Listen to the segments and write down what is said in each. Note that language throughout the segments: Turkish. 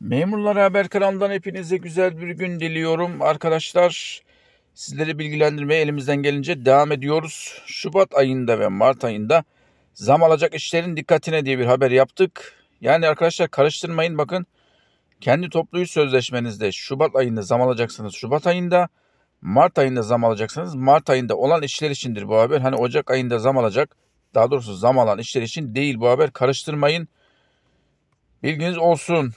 Memurlar Haber kanalından hepinize güzel bir gün diliyorum. Arkadaşlar sizleri bilgilendirmeye elimizden gelince devam ediyoruz. Şubat ayında ve Mart ayında zam alacak işlerin dikkatine diye bir haber yaptık. Yani arkadaşlar karıştırmayın bakın. Kendi toplu sözleşmenizde Şubat ayında zam alacaksınız Şubat ayında. Mart ayında zam alacaksınız. Mart ayında olan işler içindir bu haber. Hani Ocak ayında zam alacak. Daha doğrusu zam alan işler için değil bu haber. Karıştırmayın. Bilginiz olsun.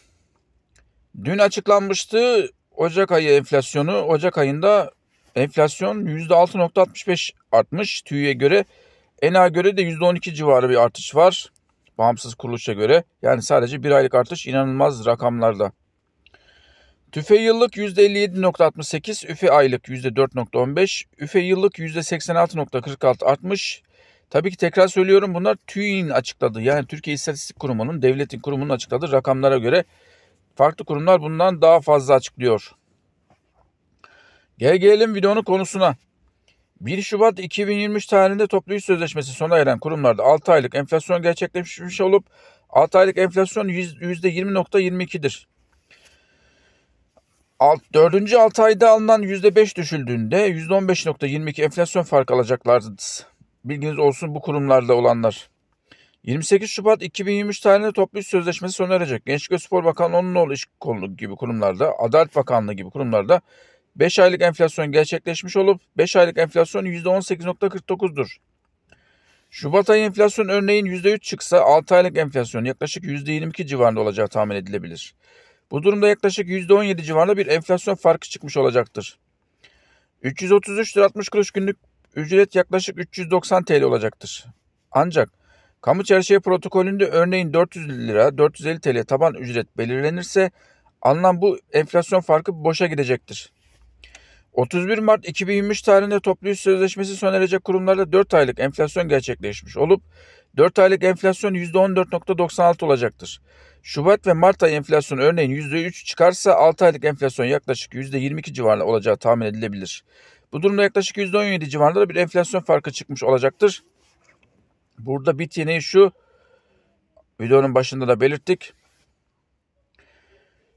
Dün açıklanmıştı Ocak ayı enflasyonu. Ocak ayında enflasyon %6.65 artmış. TÜİ'ye göre ENA göre de %12 civarı bir artış var. Bağımsız kuruluşa göre. Yani sadece bir aylık artış inanılmaz rakamlarda. TÜFE yıllık %57.68, ÜFE aylık %4.15, ÜFE yıllık %86.46 artmış. Tabii ki tekrar söylüyorum bunlar TÜİ'nin açıkladığı yani Türkiye İstatistik Kurumu'nun devletin kurumunun açıkladığı rakamlara göre Farklı kurumlar bundan daha fazla açıklıyor. Gel gelelim videonun konusuna. 1 Şubat 2023 tarihinde toplu iş sözleşmesi sona eren kurumlarda 6 aylık enflasyon gerçekleşmiş olup 6 aylık enflasyon %20.22'dir. 4. 6 ayda alınan %5 düşüldüğünde %15.22 enflasyon fark alacaklardır. Bilginiz olsun bu kurumlarda olanlar. 28 Şubat 2023 tarihinde toplu iş sözleşmesi sona erecek. Gençlik ve Spor Bakanlığı Onunoğlu İş Kolu gibi kurumlarda, Adalet Bakanlığı gibi kurumlarda 5 aylık enflasyon gerçekleşmiş olup 5 aylık enflasyon %18.49'dur. Şubat ayı enflasyon örneğin %3 çıksa 6 aylık enflasyon yaklaşık %22 civarında olacağı tahmin edilebilir. Bu durumda yaklaşık %17 civarında bir enflasyon farkı çıkmış olacaktır. 333 lira 60 kuruş günlük ücret yaklaşık 390 TL olacaktır. Ancak Kamu çerçeve şey protokolünde örneğin 400 lira 450 TL taban ücret belirlenirse alınan bu enflasyon farkı boşa gidecektir. 31 Mart 2023 tarihinde toplu iş sözleşmesi sona erecek kurumlarda 4 aylık enflasyon gerçekleşmiş olup 4 aylık enflasyon %14.96 olacaktır. Şubat ve Mart ayı enflasyonu örneğin %3 çıkarsa 6 aylık enflasyon yaklaşık %22 civarında olacağı tahmin edilebilir. Bu durumda yaklaşık %17 civarında bir enflasyon farkı çıkmış olacaktır. Burada bit yeneği şu. Videonun başında da belirttik.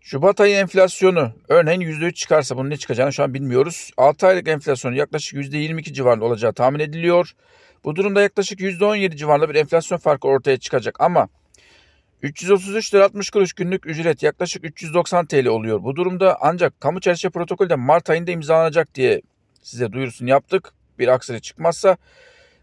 Şubat ayı enflasyonu örneğin %3 çıkarsa bunun ne çıkacağını şu an bilmiyoruz. 6 aylık enflasyonu yaklaşık %22 civarında olacağı tahmin ediliyor. Bu durumda yaklaşık %17 civarında bir enflasyon farkı ortaya çıkacak ama 333 lira 60 kuruş günlük ücret yaklaşık 390 TL oluyor. Bu durumda ancak kamu çerçeve protokolü de Mart ayında imzalanacak diye size duyurusunu yaptık. Bir aksili çıkmazsa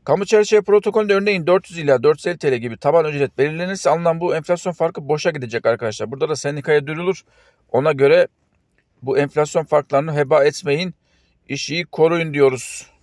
Kamu çerçeve şey protokolünde örneğin 400 ila 450 TL gibi taban ücret belirlenirse alınan bu enflasyon farkı boşa gidecek arkadaşlar. Burada da sendikaya duyurulur. Ona göre bu enflasyon farklarını heba etmeyin, işi koruyun diyoruz.